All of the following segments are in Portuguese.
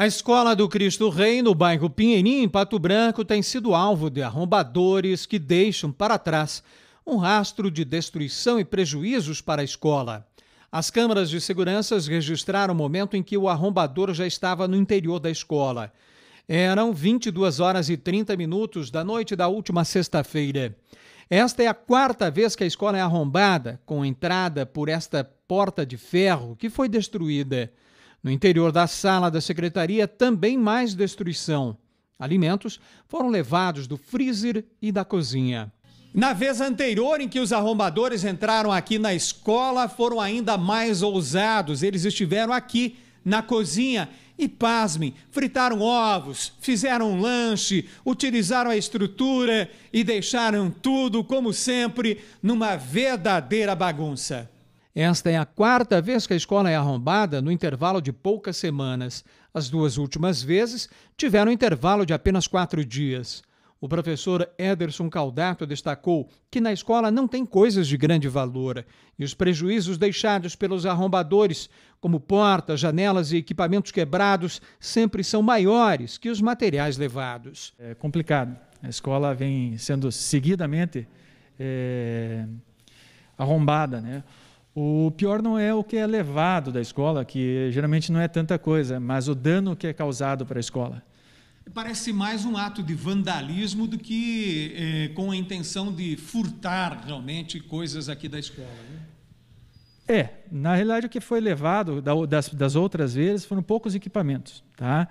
A Escola do Cristo Rei, no bairro Pinheirinho, em Pato Branco, tem sido alvo de arrombadores que deixam para trás um rastro de destruição e prejuízos para a escola. As câmaras de segurança registraram o momento em que o arrombador já estava no interior da escola. Eram 22 horas e 30 minutos da noite da última sexta-feira. Esta é a quarta vez que a escola é arrombada, com entrada por esta porta de ferro que foi destruída. No interior da sala da secretaria, também mais destruição. Alimentos foram levados do freezer e da cozinha. Na vez anterior em que os arrombadores entraram aqui na escola, foram ainda mais ousados. Eles estiveram aqui na cozinha e, pasmem, fritaram ovos, fizeram um lanche, utilizaram a estrutura e deixaram tudo, como sempre, numa verdadeira bagunça. Esta é a quarta vez que a escola é arrombada no intervalo de poucas semanas. As duas últimas vezes tiveram um intervalo de apenas quatro dias. O professor Ederson Caldato destacou que na escola não tem coisas de grande valor e os prejuízos deixados pelos arrombadores, como portas, janelas e equipamentos quebrados, sempre são maiores que os materiais levados. É complicado. A escola vem sendo seguidamente é, arrombada, né? O pior não é o que é levado da escola, que geralmente não é tanta coisa, mas o dano que é causado para a escola. Parece mais um ato de vandalismo do que eh, com a intenção de furtar realmente coisas aqui da escola. Né? É, na realidade o que foi levado das, das outras vezes foram poucos equipamentos, tá?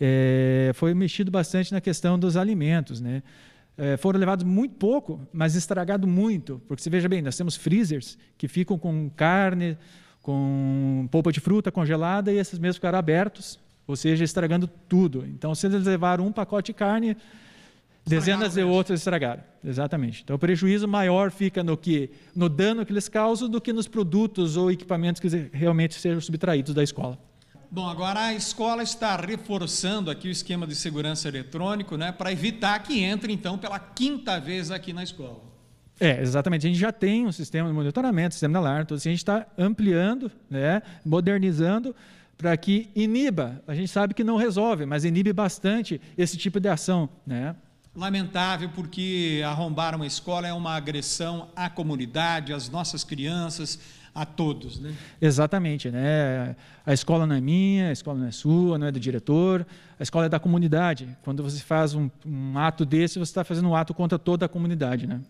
É, foi mexido bastante na questão dos alimentos, né? É, foram levados muito pouco, mas estragado muito. Porque você veja bem, nós temos freezers que ficam com carne, com polpa de fruta congelada e esses mesmos ficaram abertos, ou seja, estragando tudo. Então, se eles levaram um pacote de carne, dezenas de outros estragaram. Exatamente. Então, o prejuízo maior fica no que no dano que eles causam do que nos produtos ou equipamentos que realmente sejam subtraídos da escola. Bom, agora a escola está reforçando aqui o esquema de segurança eletrônico, né, para evitar que entre então pela quinta vez aqui na escola. É, exatamente. A gente já tem um sistema de monitoramento, sistema de alarme, tudo assim. A gente está ampliando, né, modernizando para que iniba. A gente sabe que não resolve, mas inibe bastante esse tipo de ação, né? lamentável porque arrombar uma escola é uma agressão à comunidade, às nossas crianças, a todos, né? Exatamente, né? A escola não é minha, a escola não é sua, não é do diretor, a escola é da comunidade. Quando você faz um, um ato desse, você está fazendo um ato contra toda a comunidade, né?